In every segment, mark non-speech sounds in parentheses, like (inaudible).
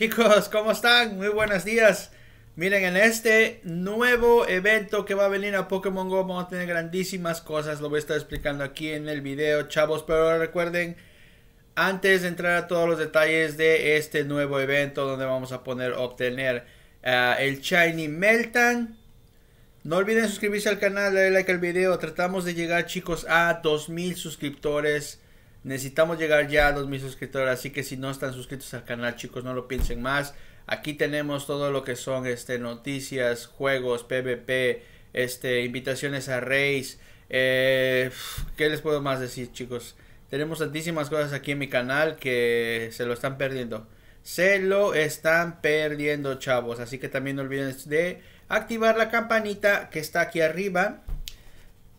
Chicos, ¿cómo están? Muy buenos días. Miren, en este nuevo evento que va a venir a Pokémon Go vamos a tener grandísimas cosas. Lo voy a estar explicando aquí en el video, chavos. Pero recuerden, antes de entrar a todos los detalles de este nuevo evento donde vamos a poner obtener eh, el Shiny Meltan. No olviden suscribirse al canal, darle like al video. Tratamos de llegar, chicos, a 2000 suscriptores Necesitamos llegar ya a los mil suscriptores, así que si no están suscritos al canal, chicos, no lo piensen más. Aquí tenemos todo lo que son este, noticias, juegos, PvP, este, invitaciones a Race. Eh, ¿Qué les puedo más decir, chicos? Tenemos tantísimas cosas aquí en mi canal que se lo están perdiendo. Se lo están perdiendo, chavos. Así que también no olviden de activar la campanita que está aquí arriba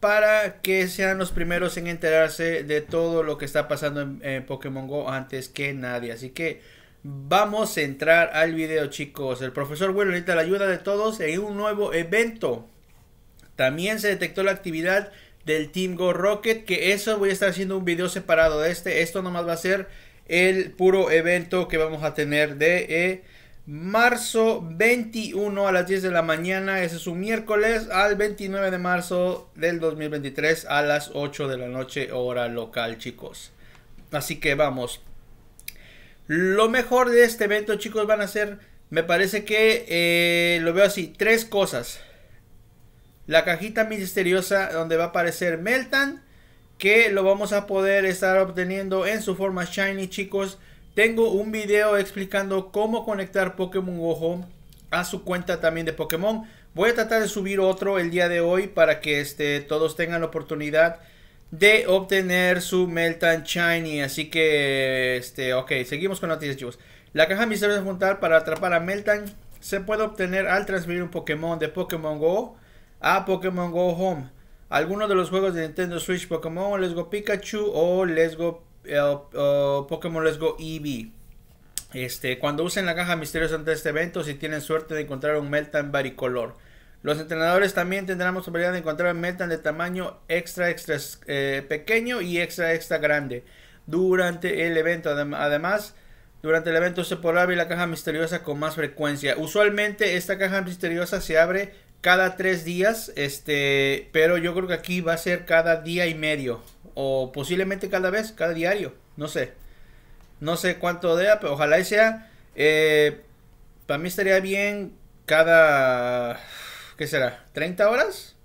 para que sean los primeros en enterarse de todo lo que está pasando en, Pokémon Go antes que nadie. Así que vamos a entrar al video, chicos. El profesor Will necesita la ayuda de todos en un nuevo evento. También se detectó la actividad del Team Go Rocket, que eso voy a estar haciendo un video separado de este. Esto nomás va a ser el puro evento que vamos a tener de... Eh, marzo 21 a las 10 de la mañana. Ese es un miércoles al 29 de marzo del 2023 a las 8 de la noche hora local, chicos. Así que vamos. Lo mejor de este evento, chicos, van a ser, me parece que eh, lo veo así, tres cosas. La cajita misteriosa donde va a aparecer Meltan, que lo vamos a poder estar obteniendo en su forma shiny, chicos tengo un video explicando cómo conectar Pokémon Go Home a su cuenta también de Pokémon. Voy a tratar de subir otro el día de hoy para que este, todos tengan la oportunidad de obtener su Meltan Shiny. Así que, este, ok, seguimos con noticias, chicos. La caja misteriosa frontal para atrapar a Meltan se puede obtener al transferir un Pokémon de Pokémon Go a Pokémon Go Home. Algunos de los juegos de Nintendo Switch Pokémon, Let's Go Pikachu o Let's Go eh, Pokémon Let's Go Eevee. Este, cuando usen la caja misteriosa ante este evento, si tienen suerte de encontrar un Meltan Baricolor Los entrenadores también tendrán la posibilidad de encontrar Meltan de tamaño extra, extra eh, pequeño y extra, extra grande. Durante el evento, además, durante el evento se podrá abrir la caja misteriosa con más frecuencia. Usualmente esta caja misteriosa se abre cada tres días, este, pero yo creo que aquí va a ser cada día y medio o posiblemente cada vez, cada diario, no sé. No sé cuánto dea, pero ojalá sea. Eh, para mí estaría bien cada... ¿Qué será? ¿30 horas?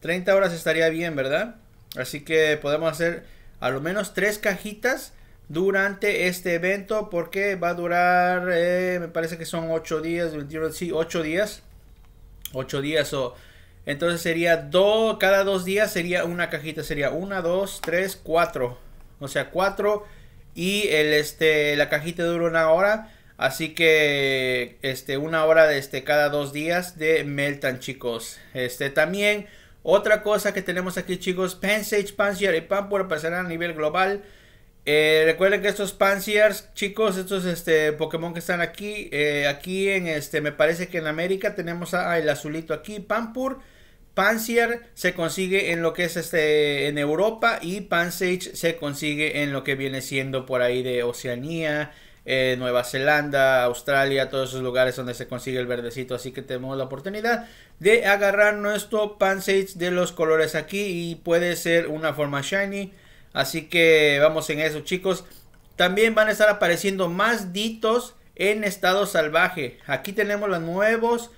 30 horas estaría bien, ¿verdad? Así que podemos hacer a lo menos tres cajitas durante este evento porque va a durar, eh, me parece que son 8 días, sí, 8 días. 8 días o... Entonces sería dos, cada dos días sería una cajita, sería una, dos, tres, cuatro. O sea, cuatro y el, este, la cajita dura una hora. Así que este, una hora de este, cada dos días de Meltan, chicos. Este también, otra cosa que tenemos aquí, chicos, Pansage, Pansier y Pampur aparecerán a nivel global. Eh, recuerden que estos Pansiers, chicos, estos este, Pokémon que están aquí, eh, aquí en este, me parece que en América tenemos el azulito aquí, Pampur. Pansier se consigue en lo que es este en Europa y Pansage se consigue en lo que viene siendo por ahí de Oceanía, eh, Nueva Zelanda, Australia, todos esos lugares donde se consigue el verdecito. Así que tenemos la oportunidad de agarrar nuestro Pansage de los colores aquí y puede ser una forma shiny. Así que vamos en eso chicos. También van a estar apareciendo más ditos en estado salvaje. Aquí tenemos los nuevos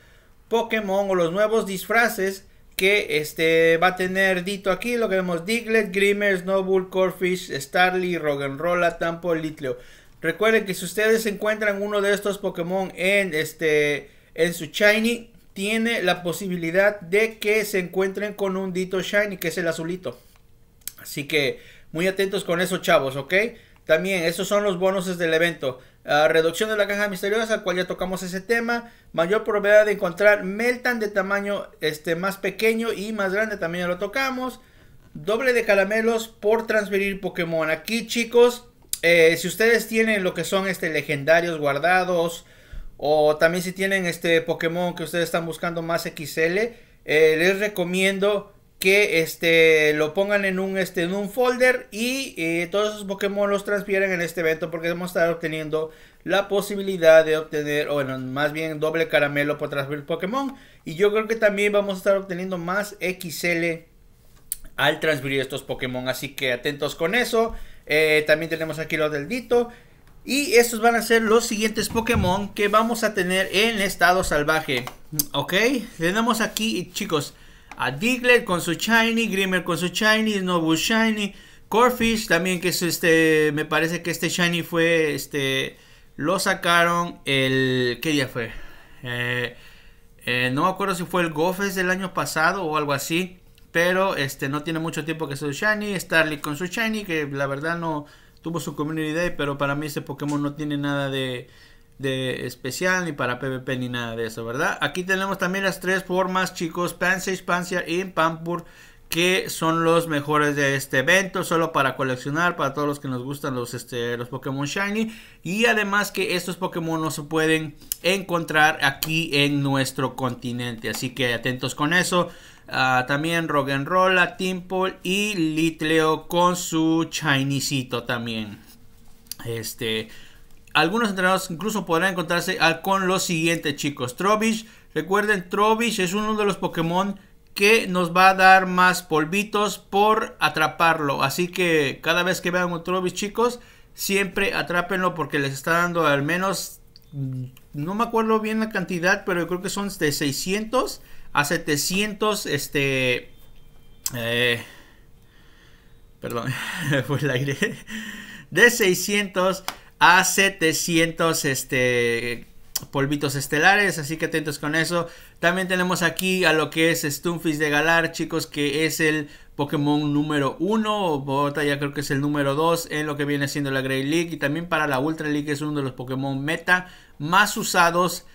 Pokémon o los nuevos disfraces que este va a tener Dito aquí, lo que vemos Diglett, Grimmer, Snowball, Corfish, Starly, Roggenrola, Tampo, Litleo. Recuerden que si ustedes encuentran uno de estos Pokémon en este en su Shiny, tiene la posibilidad de que se encuentren con un Dito Shiny, que es el azulito. Así que muy atentos con eso, chavos, ¿ok? También, esos son los bonuses del evento. Ah, reducción de la caja misteriosa, cual ya tocamos ese tema. Mayor probabilidad de encontrar Meltan de tamaño este, más pequeño y más grande, también ya lo tocamos. Doble de caramelos por transferir Pokémon. Aquí, chicos, eh, si ustedes tienen lo que son este, legendarios guardados, o también si tienen este Pokémon que ustedes están buscando más XL, eh, les recomiendo que este, lo pongan en un, este, en un folder y eh, todos esos Pokémon los transfieren en este evento porque vamos a estar obteniendo la posibilidad de obtener, bueno, más bien doble caramelo por transferir Pokémon. Y yo creo que también vamos a estar obteniendo más XL al transferir estos Pokémon. Así que atentos con eso. Eh, también tenemos aquí los del Dito. Y estos van a ser los siguientes Pokémon que vamos a tener en estado salvaje. Ok, tenemos aquí, chicos a Diglett con su Shiny, Grimmer con su Shiny, Nobu Shiny, Corfish también que es este, me parece que este Shiny fue, este, lo sacaron el, ¿qué día fue? Eh, eh, no me acuerdo si fue el Goffes del año pasado o algo así, pero este, no tiene mucho tiempo que su Shiny, Starly con su Shiny, que la verdad no tuvo su community day, pero para mí este Pokémon no tiene nada de de especial, ni para PvP, ni nada de eso, ¿verdad? Aquí tenemos también las tres formas, chicos, Pansage, Pansia y Pampur, que son los mejores de este evento, solo para coleccionar, para todos los que nos gustan los, este, los Pokémon Shiny. Y además que estos Pokémon no se pueden encontrar aquí en nuestro continente, así que atentos con eso. Ah, también Roggenrola Timpole y Litleo con su Chinesito también. Este, algunos entrenadores incluso podrán encontrarse con los siguientes chicos. Trovish, recuerden, Trovish es uno de los Pokémon que nos va a dar más polvitos por atraparlo. Así que cada vez que vean un Trovish, chicos, siempre atrápenlo porque les está dando al menos, mm, no me acuerdo bien la cantidad, pero yo creo que son de 600 a 700, este... Eh, perdón, (laughs) fue el aire. De 600 a 700 este, polvitos estelares, así que atentos con eso. También tenemos aquí a lo que es Stunfish de Galar, chicos, que es el Pokémon número 1, o Bota ya creo que es el número 2 en lo que viene siendo la Grey League y también para la Ultra League es uno de los Pokémon meta más usados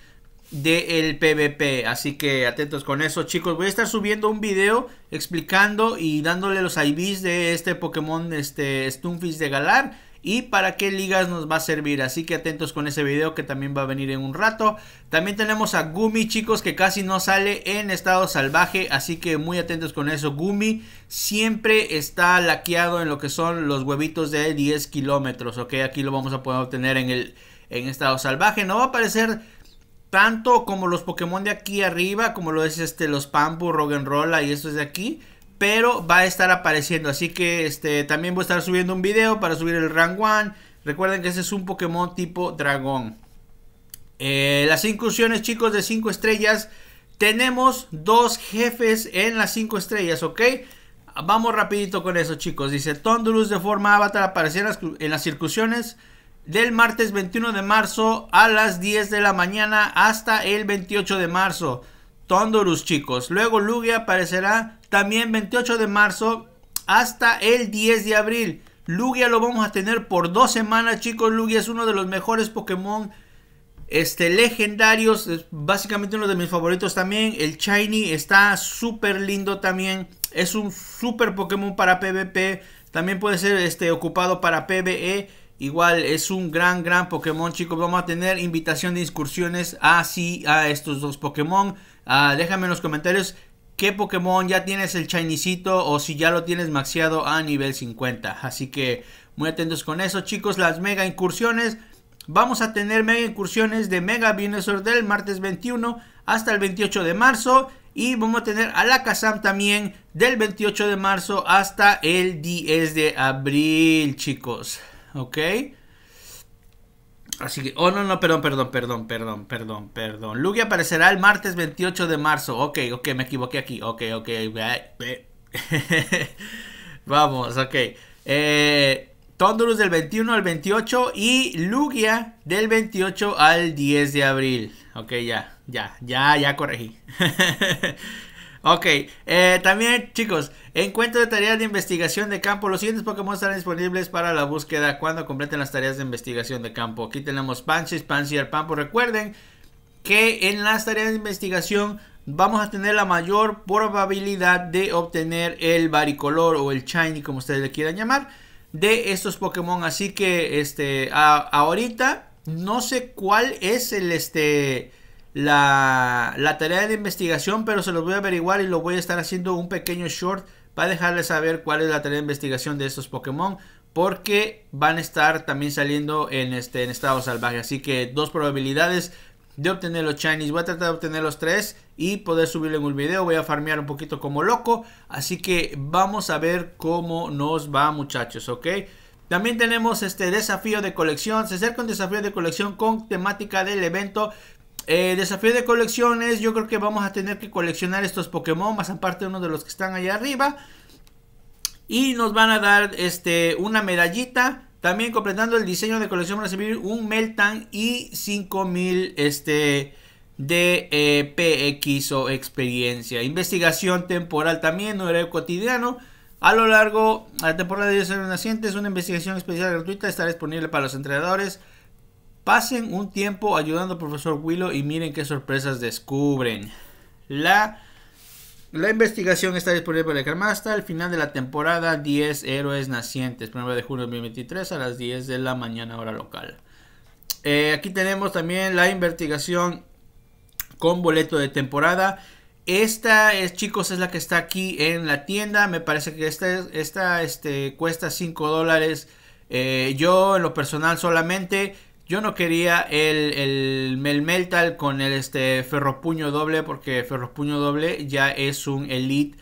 del PvP, así que atentos con eso chicos, voy a estar subiendo un video explicando y dándole los IVs de este Pokémon este Stunfish de Galar y para qué ligas nos va a servir. Así que atentos con ese video que también va a venir en un rato. También tenemos a Gumi, chicos, que casi no sale en estado salvaje. Así que muy atentos con eso. Gumi siempre está laqueado en lo que son los huevitos de 10 kilómetros. Ok, aquí lo vamos a poder obtener en el en estado salvaje. No va a aparecer tanto como los Pokémon de aquí arriba, como lo es este, los Pampu, Roggenrola y es de aquí pero va a estar apareciendo. Así que este, también voy a estar subiendo un video para subir el Rang 1. Recuerden que ese es un Pokémon tipo dragón. Eh, las incursiones, chicos, de 5 estrellas. Tenemos dos jefes en las 5 estrellas, ¿ok? Vamos rapidito con eso, chicos. Dice, Tondurus de forma avatar Aparecerá en las, incursiones del martes 21 de marzo a las 10 de la mañana hasta el 28 de marzo. Tondurus, chicos. Luego Lugia aparecerá también 28 de marzo hasta el 10 de abril. Lugia lo vamos a tener por dos semanas, chicos. Lugia es uno de los mejores Pokémon este, legendarios. básicamente uno de mis favoritos también. El Shiny está súper lindo también. Es un super Pokémon para PvP. También puede ser este, ocupado para PvE. Igual es un gran, gran Pokémon, chicos. Vamos a tener invitación de excursiones así a estos dos Pokémon. Ah, déjame en los comentarios qué Pokémon ya tienes el chainicito o si ya lo tienes maxiado a nivel 50. Así que muy atentos con eso, chicos. Las mega incursiones. Vamos a tener mega incursiones de Mega Venusaur del martes 21 hasta el 28 de marzo. Y vamos a tener a la Kazam también del 28 de marzo hasta el 10 de abril, chicos. ¿Ok? Así que, oh no, no, perdón, perdón, perdón, perdón, perdón, perdón. Lugia aparecerá el martes 28 de marzo. Ok, ok, me equivoqué aquí. Ok, ok. Eh. (laughs) Vamos, ok. Eh, del 21 al 28 y Lugia del 28 al 10 de abril. Ok, ya, ya, ya, ya corregí. (laughs) ok, eh, también chicos, Encuentro de tareas de investigación de campo. Los siguientes Pokémon estarán disponibles para la búsqueda cuando completen las tareas de investigación de campo. Aquí tenemos Panchis, Pansy y Arpampo. Recuerden que en las tareas de investigación vamos a tener la mayor probabilidad de obtener el Baricolor o el shiny, como ustedes le quieran llamar, de estos Pokémon. Así que este, ahorita no sé cuál es el este. La, la, tarea de investigación, pero se los voy a averiguar y lo voy a estar haciendo un pequeño short a dejarles saber cuál es la tarea de investigación de estos Pokémon porque van a estar también saliendo en, este, en estado salvaje. Así que dos probabilidades de obtener los Chinese. Voy a tratar de obtener los tres y poder subirlo en un video. Voy a farmear un poquito como loco. Así que vamos a ver cómo nos va muchachos, ¿ok? También tenemos este desafío de colección. Se acerca un desafío de colección con temática del evento eh, desafío de colecciones, yo creo que vamos a tener que coleccionar estos Pokémon, más aparte uno de los que están allá arriba. Y nos van a dar este, una medallita. También completando el diseño de colección van a recibir un Meltan y 5000 este, de eh, PX o experiencia. Investigación temporal también, no era cotidiano. A lo largo, de la temporada de 10 años es una investigación especial gratuita, estará disponible para los entrenadores Pasen un tiempo ayudando al profesor Willow y miren qué sorpresas descubren. La, la investigación está disponible para el hasta el final de la temporada 10 Héroes Nacientes, 1 de junio de 2023 a las 10 de la mañana hora local. Eh, aquí tenemos también la investigación con boleto de temporada. Esta es, chicos, es la que está aquí en la tienda. Me parece que esta, esta este, cuesta 5 dólares. Eh, yo en lo personal solamente yo no quería el, el Melmetal con el este, Ferropuño doble porque Ferropuño doble ya es un Elite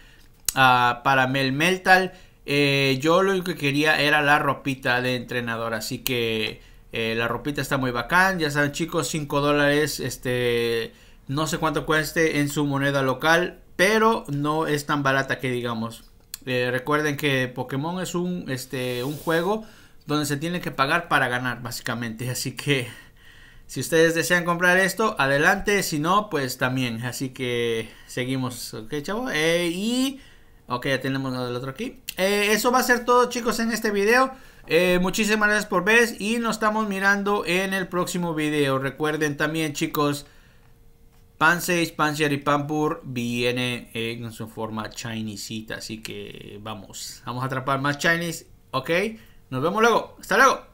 ah, para Melmetal. Eh, yo lo que quería era la ropita de entrenador, así que eh, la ropita está muy bacán. Ya saben chicos, 5 dólares, este, no sé cuánto cueste en su moneda local, pero no es tan barata que digamos. Eh, recuerden que Pokémon es un, este, un juego donde se tiene que pagar para ganar, básicamente. Así que si ustedes desean comprar esto, adelante. Si no, pues también. Así que seguimos, ok, chavo. Eh, y. Ok, ya tenemos lo del otro aquí. Eh, eso va a ser todo, chicos, en este video. Eh, muchísimas gracias por ver y nos estamos mirando en el próximo video. Recuerden también, chicos, Pansage, Panzer y Pampur viene en su forma chinesita. Así que vamos, vamos a atrapar más Chinese, ¿ok? Nos vemos luego. Hasta luego.